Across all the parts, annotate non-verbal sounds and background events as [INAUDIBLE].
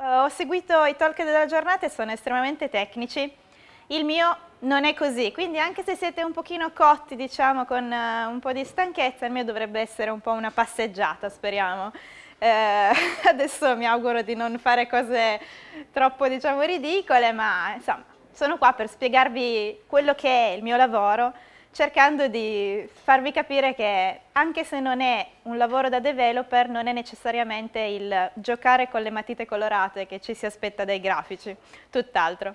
Eh, ho seguito i talk della giornata e sono estremamente tecnici. Il mio non è così, quindi anche se siete un pochino cotti, diciamo, con uh, un po' di stanchezza, il mio dovrebbe essere un po' una passeggiata, speriamo. Uh, [LAUGHS] adesso mi auguro di non fare cose troppo, diciamo, ridicole, ma insomma, sono qua per spiegarvi quello che è il mio lavoro cercando di farvi capire che anche se non è un lavoro da developer, non è necessariamente il giocare con le matite colorate che ci si aspetta dai grafici, tutt'altro.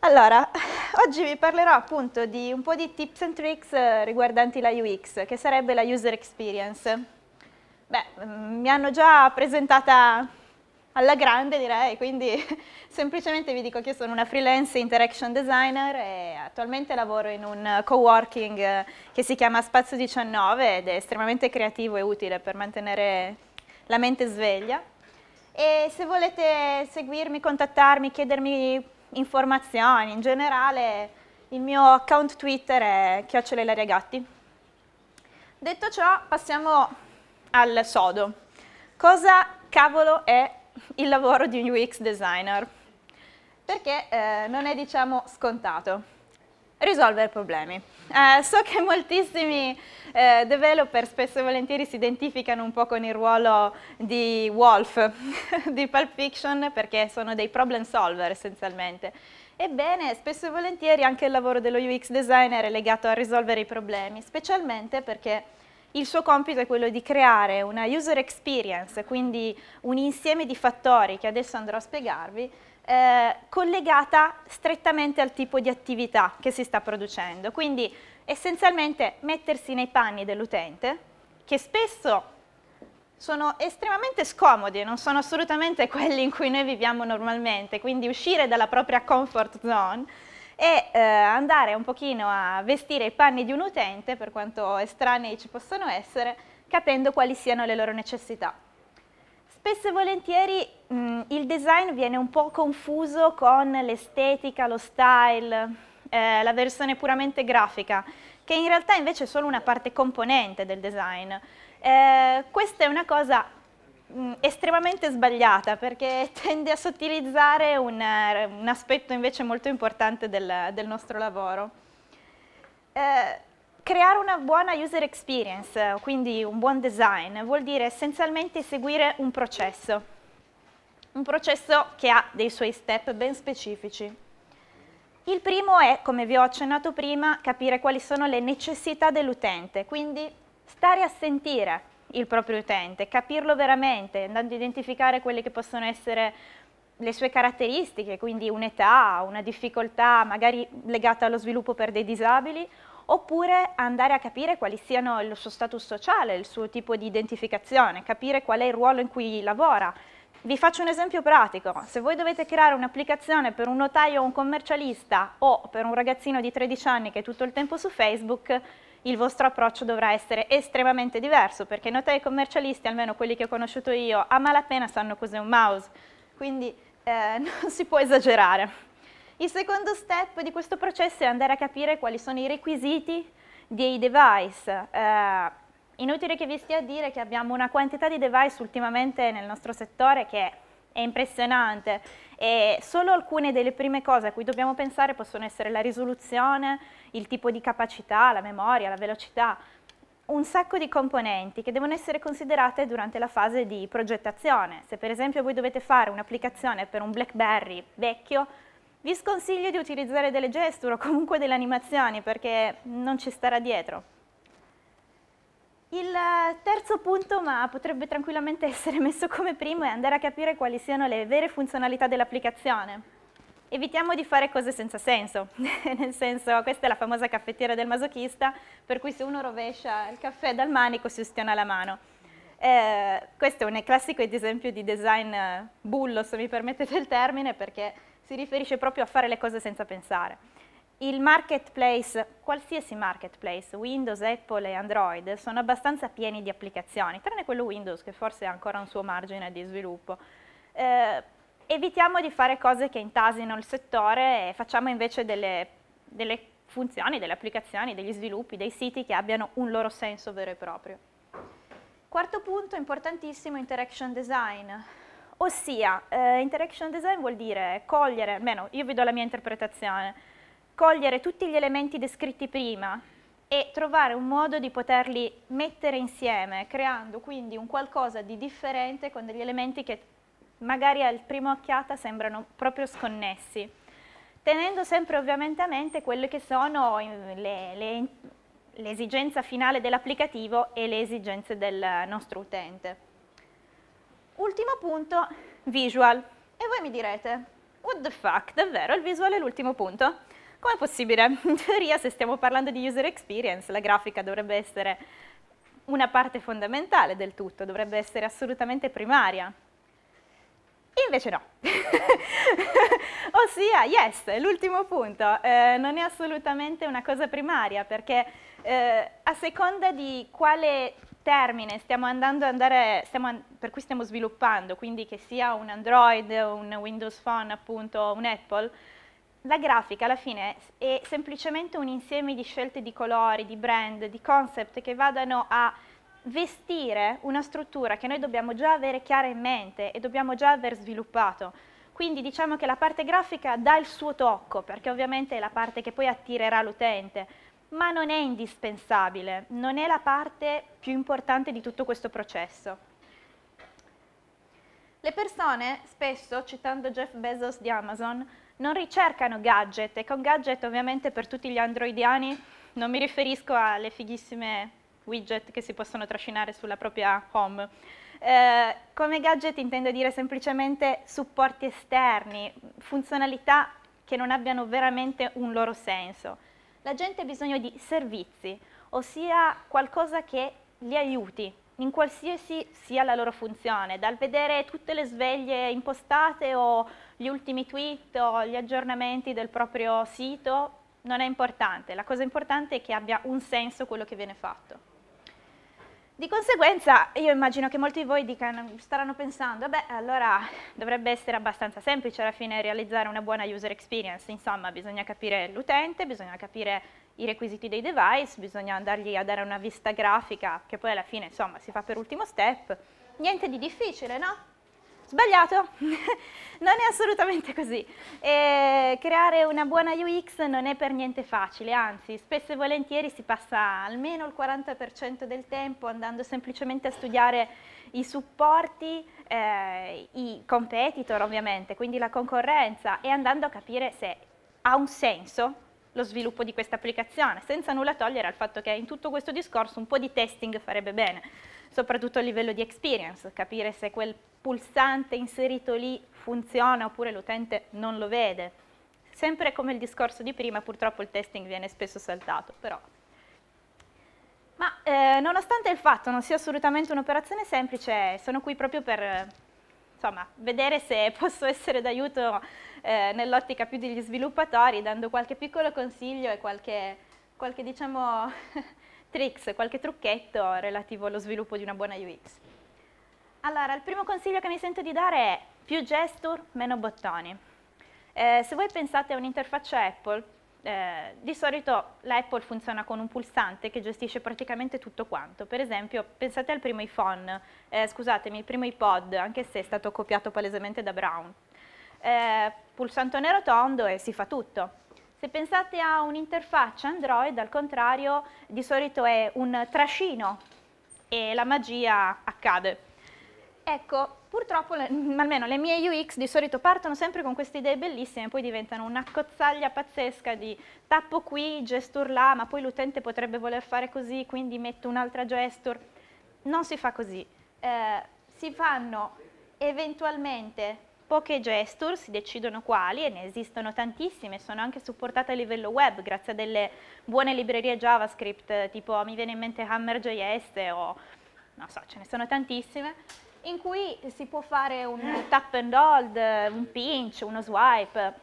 Allora, [LAUGHS] oggi vi parlerò appunto di un po' di tips and tricks eh, riguardanti la UX, che sarebbe la user experience. Beh, mm, mi hanno già presentata alla grande direi, quindi [LAUGHS] semplicemente vi dico che io sono una freelance interaction designer e attualmente lavoro in un coworking eh, che si chiama Spazio 19 ed è estremamente creativo e utile per mantenere la mente sveglia. E se volete seguirmi, contattarmi, chiedermi informazioni in generale, il mio account Twitter è chiocciolelaria gatti. Detto ciò, passiamo al sodo. Cosa cavolo è il lavoro di un UX designer, perché eh, non è diciamo scontato. Risolvere problemi. Eh, so che moltissimi eh, developer spesso e volentieri si identificano un po' con il ruolo di Wolf [LAUGHS] di Pulp Fiction perché sono dei problem solver essenzialmente. Ebbene, spesso e volentieri anche il lavoro dello UX designer è legato a risolvere i problemi, specialmente perché il suo compito è quello di creare una user experience, quindi un insieme di fattori che adesso andrò a spiegarvi, eh, collegata strettamente al tipo di attività che si sta producendo. Quindi essenzialmente mettersi nei panni dell'utente, che spesso sono estremamente scomodi, e non sono assolutamente [LAUGHS] quelli in cui noi viviamo normalmente, quindi uscire dalla propria comfort zone e eh, andare un pochino a vestire i panni di un utente, per quanto estranei ci possano essere, capendo quali siano le loro necessità. Spesso e volentieri mh, mm, il design viene un po' confuso con l'estetica, lo style, eh, la versione puramente grafica, che in realtà invece è solo una parte componente del design. Eh, questa è una cosa mh, mm, estremamente sbagliata perché [LAUGHS] tende a sottilizzare un, eh, un aspetto invece molto importante del, del nostro lavoro. Eh, creare una buona user experience, quindi un buon design, vuol dire essenzialmente seguire un processo, un processo che ha dei suoi step ben specifici. Il primo è, come vi ho accennato prima, capire quali sono le necessità dell'utente, quindi stare a sentire il proprio utente, capirlo veramente, andando a identificare quelle che possono essere le sue caratteristiche, quindi un'età, una difficoltà magari legata allo sviluppo per dei disabili, oppure andare a capire quali siano il suo status sociale, il suo tipo di identificazione, capire qual è il ruolo in cui lavora. Vi faccio un esempio pratico, se voi dovete creare un'applicazione per un notaio o un commercialista o per un ragazzino di 13 anni che è tutto il tempo su Facebook, il vostro approccio dovrà essere estremamente diverso perché notai commercialisti, almeno quelli che ho conosciuto io, a malapena sanno cos'è un mouse, quindi eh, [LAUGHS] non si può esagerare. Il secondo step di questo processo è andare a capire quali sono i requisiti dei device. Eh, inutile che vi stia a dire che abbiamo una quantità di device ultimamente nel nostro settore che è impressionante e solo alcune delle prime cose a cui dobbiamo pensare possono essere la risoluzione, il tipo di capacità, la memoria, la velocità, un sacco di componenti che devono essere considerate durante la fase di progettazione. Se per esempio voi dovete fare un'applicazione per un BlackBerry vecchio, vi sconsiglio di utilizzare delle gesture o comunque delle animazioni perché non ci starà dietro. Il terzo punto, ma potrebbe tranquillamente essere messo come primo, è andare a capire quali siano le vere funzionalità dell'applicazione. Evitiamo di fare cose senza senso, [LAUGHS] nel senso, questa è la famosa caffettiera del masochista, per cui se uno rovescia il caffè dal manico si ustiona la mano. Eh, questo è un classico esempio di design eh, bullo, se mi permettete il termine, perché si riferisce proprio a fare le cose senza pensare il marketplace, qualsiasi marketplace, Windows, Apple e Android, sono abbastanza pieni di applicazioni, tranne quello Windows che forse ha ancora un suo margine di sviluppo. Eh, evitiamo di fare cose che intasino il settore e facciamo invece delle, delle funzioni, delle applicazioni, degli sviluppi, dei siti che abbiano un loro senso vero e proprio. Quarto punto importantissimo, interaction design. Ossia, eh, interaction design vuol dire cogliere, almeno io vi do la mia interpretazione, cogliere tutti gli elementi descritti prima e trovare un modo di poterli mettere insieme, creando quindi un qualcosa di differente con degli elementi che magari al primo occhiata sembrano proprio sconnessi, tenendo sempre ovviamente a mente quelle che sono l'esigenza le, le, finale dell'applicativo e le esigenze del nostro utente. Ultimo punto, visual. E voi mi direte, what the fuck, davvero il visual è l'ultimo punto? Com'è possibile? [LAUGHS] In teoria, se stiamo parlando di user experience, la grafica dovrebbe essere una parte fondamentale del tutto, dovrebbe essere assolutamente primaria. Invece no. [LAUGHS] Ossia, yes, l'ultimo punto, eh, non è assolutamente una cosa primaria perché eh, a seconda di quale termine stiamo andando andare, stiamo per cui stiamo sviluppando, quindi che sia un Android, un Windows Phone appunto, un Apple, la grafica alla fine è semplicemente un insieme di scelte di colori, di brand, di concept che vadano a vestire una struttura che noi dobbiamo già avere chiara in mente e dobbiamo già aver sviluppato. Quindi diciamo che la parte grafica dà il suo tocco, perché ovviamente è la parte che poi attirerà l'utente, ma non è indispensabile, non è la parte più importante di tutto questo processo. Le persone spesso, citando Jeff Bezos di Amazon, non ricercano gadget e con gadget ovviamente per tutti gli androidiani non mi riferisco alle fighissime widget che si possono trascinare sulla propria home. Eh, come gadget intendo dire semplicemente supporti esterni, funzionalità che non abbiano veramente un loro senso. La gente ha bisogno di servizi, ossia qualcosa che li aiuti, in qualsiasi sia la loro funzione, dal vedere tutte le sveglie impostate o gli ultimi tweet o gli aggiornamenti del proprio sito, non è importante, la cosa importante è che abbia un senso quello che viene fatto. Di conseguenza io immagino che molti di voi dicano, staranno pensando, beh allora dovrebbe essere abbastanza semplice alla fine realizzare una buona user experience, insomma bisogna capire l'utente, bisogna capire i requisiti dei device, bisogna andargli a dare una vista grafica che poi alla fine insomma si fa per ultimo step, niente di difficile, no? Sbagliato? [LAUGHS] non è assolutamente così. E creare una buona UX non è per niente facile, anzi spesso e volentieri si passa almeno il 40% del tempo andando semplicemente a studiare i supporti, eh, i competitor ovviamente, quindi la concorrenza e andando a capire se ha un senso lo sviluppo di questa applicazione, senza nulla togliere al fatto che in tutto questo discorso un po' di testing farebbe bene, soprattutto a livello di experience, capire se quel pulsante inserito lì funziona oppure l'utente non lo vede. Sempre come il discorso di prima, purtroppo il testing viene spesso saltato, però ma eh, nonostante il fatto non sia assolutamente un'operazione semplice, sono qui proprio per insomma, vedere se posso essere d'aiuto eh, nell'ottica più degli sviluppatori, dando qualche piccolo consiglio e qualche, qualche diciamo, [LAUGHS] tricks, qualche trucchetto relativo allo sviluppo di una buona UX. Allora, il primo consiglio che mi sento di dare è più gesture, meno bottoni. Eh, se voi pensate a un'interfaccia Apple, eh, di solito la Apple funziona con un pulsante che gestisce praticamente tutto quanto. Per esempio, pensate al primo iPhone, eh, scusatemi, il primo iPod, anche se è stato copiato palesemente da Brown eh, pulsante nero tondo e si fa tutto. Se pensate a un'interfaccia Android, al contrario, di solito è un trascino e la magia accade. Ecco, purtroppo, [LAUGHS] almeno le mie UX di solito partono sempre con queste idee bellissime, poi diventano una cozzaglia pazzesca di tappo qui, gesture là, ma poi l'utente potrebbe voler fare così, quindi metto un'altra gesture. Non si fa così. Eh, si fanno eventualmente poche gesture, si decidono quali e ne esistono tantissime, sono anche supportate a livello web grazie a delle buone librerie JavaScript, tipo mi viene in mente Hammer.js o non so, ce ne sono tantissime, in cui si può fare un tap and hold, un pinch, uno swipe,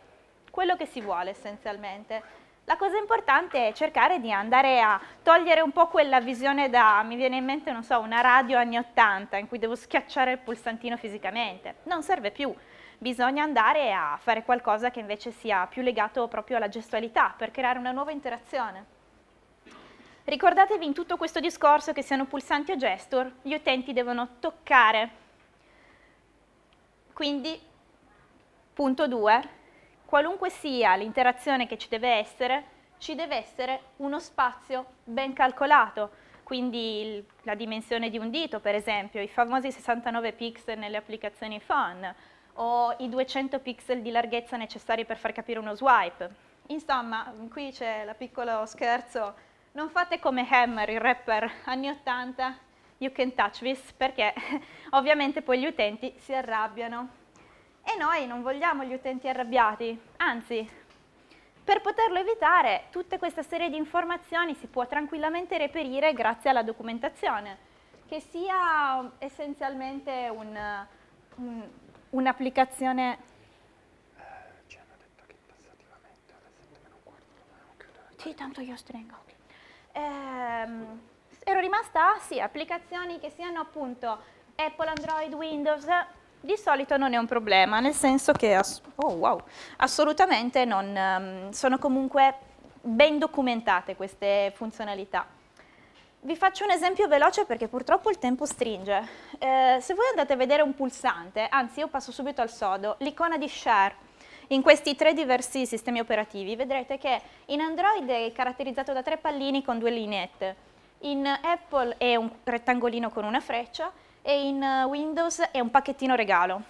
quello che si vuole essenzialmente. La cosa importante è cercare di andare a togliere un po' quella visione da, mi viene in mente, non so, una radio anni 80 in cui devo schiacciare il pulsantino fisicamente. Non serve più, bisogna andare a fare qualcosa che invece sia più legato proprio alla gestualità per creare una nuova interazione. Ricordatevi in tutto questo discorso che siano pulsanti o gesture, gli utenti devono toccare. Quindi, punto 2, qualunque sia l'interazione che ci deve essere, ci deve essere uno spazio ben calcolato, quindi il, la dimensione di un dito, per esempio, i famosi 69 pixel nelle applicazioni phone, o i 200 pixel di larghezza necessari per far capire uno swipe. Insomma, qui c'è la piccola scherzo, non fate come Hammer, il rapper anni 80, you can touch this, perché [LAUGHS] ovviamente poi gli utenti si arrabbiano. E noi non vogliamo gli utenti arrabbiati, anzi, per poterlo evitare, tutta questa serie di informazioni si può tranquillamente reperire grazie alla documentazione, che sia essenzialmente un, un un'applicazione... ci hanno detto che tassativamente alle 7 meno Sì, tanto io stringo. Ehm, ero rimasta a sì, applicazioni che siano appunto Apple, Android, Windows, di solito non è un problema, nel senso che ass oh, wow, assolutamente non, um, sono comunque ben documentate queste funzionalità. Vi faccio un esempio veloce perché purtroppo il tempo stringe. Eh, se voi andate a vedere un pulsante, anzi io passo subito al sodo, l'icona di share in questi tre diversi sistemi operativi, vedrete che in Android è caratterizzato da tre pallini con due lineette, in Apple è un rettangolino con una freccia e in Windows è un pacchettino regalo.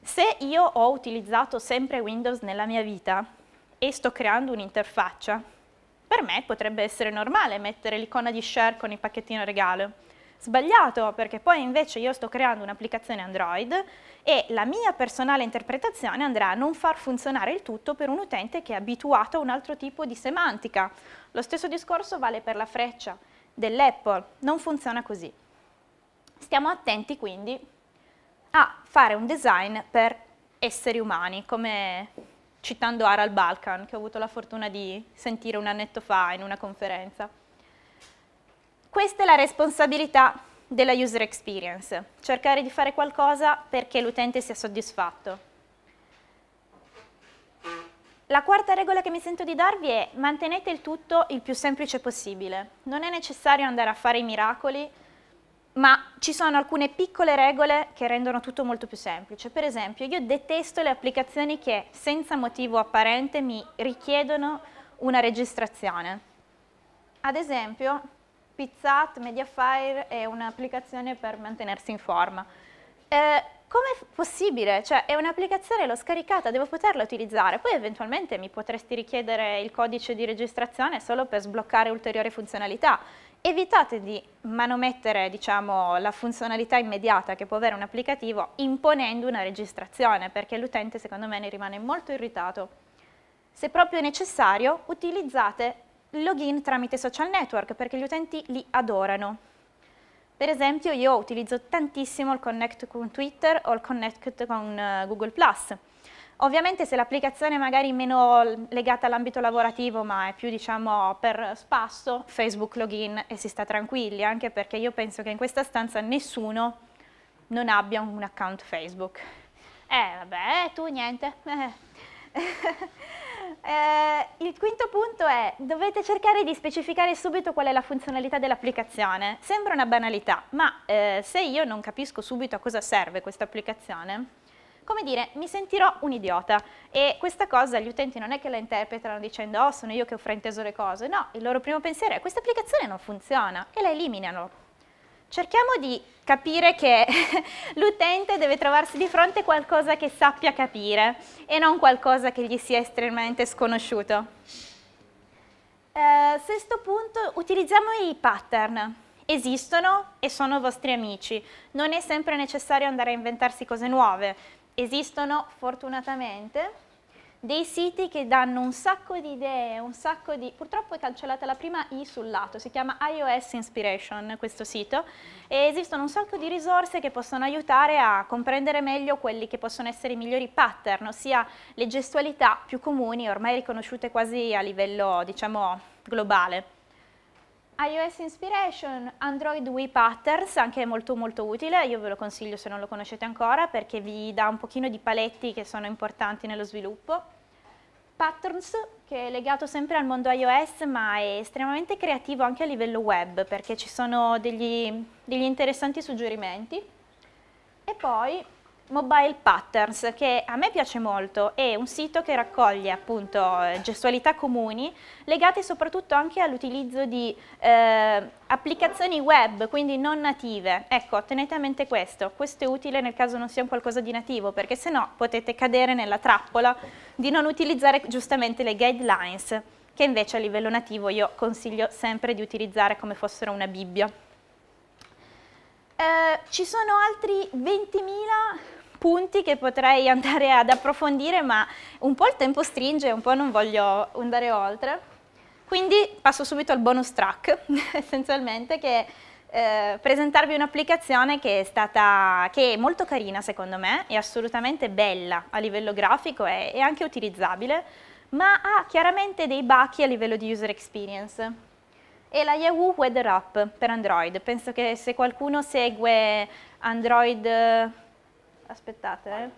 Se io ho utilizzato sempre Windows nella mia vita e sto creando un'interfaccia, per me potrebbe essere normale mettere l'icona di share con il pacchettino regalo. Sbagliato, perché poi invece io sto creando un'applicazione Android e la mia personale interpretazione andrà a non far funzionare il tutto per un utente che è abituato a un altro tipo di semantica. Lo stesso discorso vale per la freccia dell'Apple, non funziona così. Stiamo attenti quindi a fare un design per esseri umani, come citando Aral Balkan, che ho avuto la fortuna di sentire un annetto fa in una conferenza. Questa è la responsabilità della user experience, cercare di fare qualcosa perché l'utente sia soddisfatto. La quarta regola che mi sento di darvi è mantenete il tutto il più semplice possibile. Non è necessario andare a fare i miracoli, ma ci sono alcune piccole regole che rendono tutto molto più semplice. Per esempio, io detesto le applicazioni che senza motivo apparente mi richiedono una registrazione. Ad esempio, Pizzat Mediafire è un'applicazione per mantenersi in forma. Eh, è possibile? Cioè, è un'applicazione, l'ho scaricata, devo poterla utilizzare. Poi eventualmente mi potresti richiedere il codice di registrazione solo per sbloccare ulteriori funzionalità evitate di manomettere diciamo, la funzionalità immediata che può avere un applicativo imponendo una registrazione, perché l'utente secondo me ne rimane molto irritato. Se proprio necessario, utilizzate il login tramite social network, perché gli utenti li adorano. Per esempio io utilizzo tantissimo il connect con Twitter o il connect con eh, Google+. Ovviamente se l'applicazione è magari meno legata all'ambito lavorativo ma è più diciamo per spasso, Facebook login e si sta tranquilli anche perché io penso che in questa stanza nessuno non abbia un account Facebook. Eh vabbè, eh, tu niente. [LAUGHS] eh, il quinto punto è dovete cercare di specificare subito qual è la funzionalità dell'applicazione. Sembra una banalità, ma eh, se io non capisco subito a cosa serve questa applicazione, come dire, mi sentirò un idiota. E questa cosa gli utenti non è che la interpretano dicendo, oh, sono io che ho frainteso le cose. No, il loro primo pensiero è, questa applicazione non funziona, e la eliminano. Cerchiamo di capire che [LAUGHS] l'utente deve trovarsi di fronte a qualcosa che sappia capire e non qualcosa che gli sia estremamente sconosciuto. Eh, sesto punto, utilizziamo i pattern esistono e sono vostri amici. Non è sempre necessario andare a inventarsi cose nuove esistono fortunatamente dei siti che danno un sacco di idee, un sacco di... purtroppo è cancellata la prima i sul lato, si chiama iOS Inspiration questo sito e esistono un sacco di risorse che possono aiutare a comprendere meglio quelli che possono essere i migliori pattern, ossia le gestualità più comuni ormai riconosciute quasi a livello diciamo globale iOS Inspiration, Android Wii Patterns, anche molto molto utile, io ve lo consiglio se non lo conoscete ancora perché vi dà un pochino di paletti che sono importanti nello sviluppo. Patterns, che è legato sempre al mondo iOS ma è estremamente creativo anche a livello web perché ci sono degli, degli interessanti suggerimenti. E poi Mobile Patterns che a me piace molto, è un sito che raccoglie appunto eh, gestualità comuni legate soprattutto anche all'utilizzo di eh, applicazioni web, quindi non native. Ecco, tenete a mente questo, questo è utile nel caso non sia un qualcosa di nativo perché se no potete cadere nella trappola di non utilizzare giustamente le guidelines che invece a livello nativo io consiglio sempre di utilizzare come fossero una bibbia. Eh, ci sono altri 20.000 punti che potrei [LAUGHS] andare ad approfondire, ma un po' il tempo stringe, un po' non voglio andare oltre. Quindi passo subito al bonus track, [LAUGHS] essenzialmente, che eh, presentarvi un'applicazione che è stata che è molto carina secondo me, è assolutamente bella a livello grafico e, e anche utilizzabile, ma ha chiaramente dei bachi a livello di user experience. È la Yahoo Weather App per Android. Penso che se qualcuno segue Android aspettate, eh.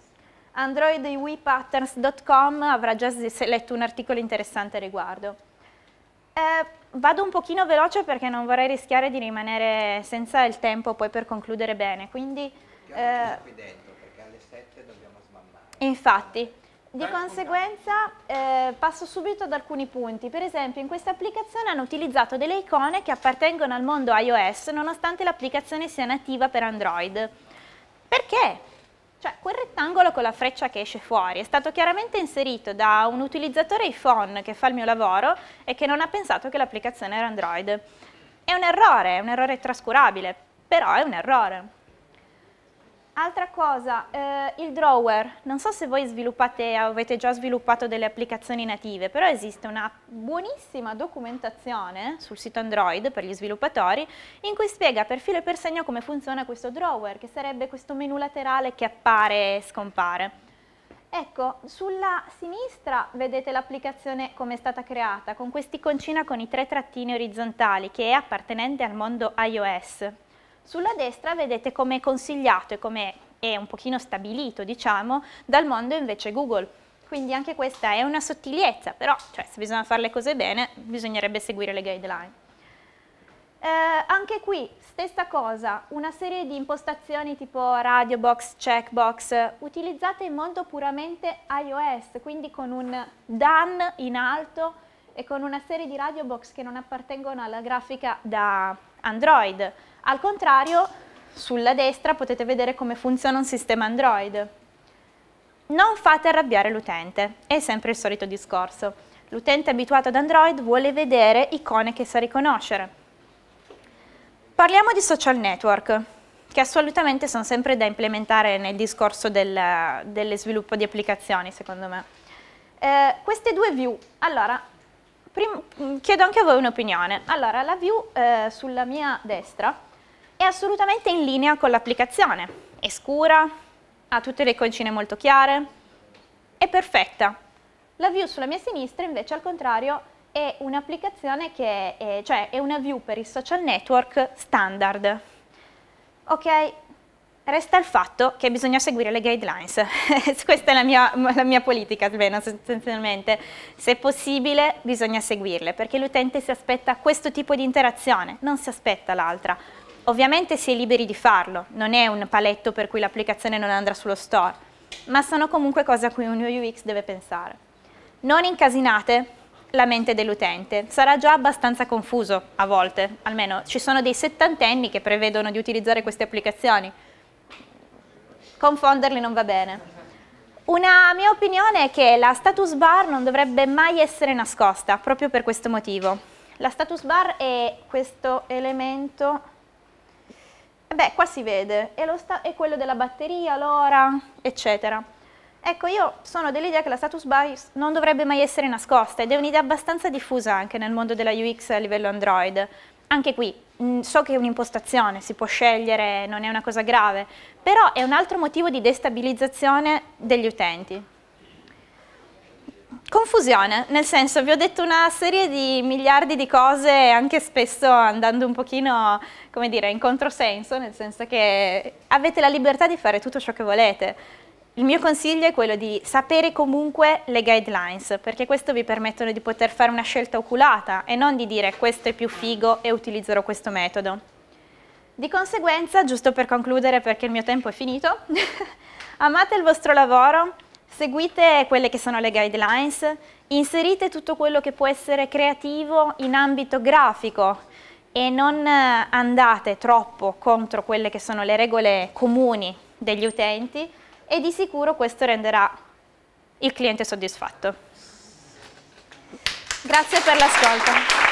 androidwepatterns.com avrà già letto un articolo interessante a riguardo. Eh, vado un pochino veloce perché non vorrei rischiare di rimanere senza il tempo poi per concludere bene, quindi... Eh, infatti, di conseguenza eh, passo subito ad alcuni punti. Per esempio in questa applicazione hanno utilizzato delle icone che appartengono al mondo iOS nonostante l'applicazione sia nativa per Android. Perché? Cioè, quel rettangolo con la freccia che esce fuori è stato chiaramente inserito da un utilizzatore iPhone che fa il mio lavoro e che non ha pensato che l'applicazione era Android. È un errore, è un errore trascurabile, però è un errore. Altra cosa, eh, il drawer, non so se voi sviluppate, avete già sviluppato delle applicazioni native, però esiste una buonissima documentazione sul sito Android per gli sviluppatori in cui spiega per filo e per segno come funziona questo drawer, che sarebbe questo menu laterale che appare e scompare. Ecco, sulla sinistra vedete l'applicazione come è stata creata, con iconcina con i tre trattini orizzontali, che è appartenente al mondo iOS, sulla destra vedete come è consigliato e come è un pochino stabilito, diciamo, dal mondo invece Google. Quindi anche questa è una sottigliezza, però cioè, se bisogna fare le cose bene bisognerebbe seguire le guideline. Eh, anche qui stessa cosa, una serie di impostazioni tipo radio box, checkbox, utilizzate in modo puramente iOS, quindi con un DAN in alto e con una serie di radio box che non appartengono alla grafica da Android. Al contrario, sulla destra potete vedere come funziona un sistema Android. Non fate arrabbiare l'utente, è sempre il solito discorso. L'utente abituato ad Android vuole vedere icone che sa riconoscere. Parliamo di social network, che assolutamente sono sempre da implementare nel discorso del, dello sviluppo di applicazioni, secondo me. Eh, queste due view, allora, Prim mm, chiedo anche a voi un'opinione. Allora, la view eh, sulla mia destra è assolutamente in linea con l'applicazione. È scura, ha tutte le concine molto chiare, è perfetta. La view sulla mia sinistra invece al contrario è un'applicazione che è, cioè è una view per i social network standard. Ok, Resta il fatto che bisogna seguire le guidelines, [LAUGHS] questa è la mia, la mia politica almeno sostanzialmente, se possibile bisogna seguirle perché l'utente si aspetta questo tipo di interazione, non si aspetta l'altra. Ovviamente si è liberi di farlo, non è un paletto per cui l'applicazione non andrà sullo store, ma sono comunque cose a cui un UX deve pensare. Non incasinate la mente dell'utente, sarà già abbastanza confuso a volte, almeno ci sono dei settantenni che prevedono di utilizzare queste applicazioni, confonderli non va bene. Una mia opinione è che la status bar non dovrebbe mai essere nascosta, proprio per questo motivo. La status bar è questo elemento, eh beh qua si vede, è, è quello della batteria, l'ora, eccetera. Ecco, io sono dell'idea che la status bar non dovrebbe mai essere nascosta ed è un'idea abbastanza diffusa anche nel mondo della UX a livello Android anche qui mm, so che è un'impostazione, si può scegliere, non è una cosa grave, però è un altro motivo di destabilizzazione degli utenti. Confusione, nel senso vi ho detto una serie di miliardi di cose, anche spesso andando un pochino, come dire, in controsenso, nel senso che avete la libertà di fare tutto ciò che volete, il mio consiglio è quello di sapere comunque le guidelines, perché questo vi permettono di poter fare una scelta oculata e non di dire questo è più figo e utilizzerò questo metodo. Di conseguenza, giusto per concludere perché il mio tempo è finito, [LAUGHS] amate il vostro lavoro, seguite quelle che sono le guidelines, inserite tutto quello che può essere creativo in ambito grafico, e non eh, andate troppo contro quelle che sono le regole comuni degli utenti, e di sicuro questo renderà il cliente soddisfatto. Grazie per l'ascolto.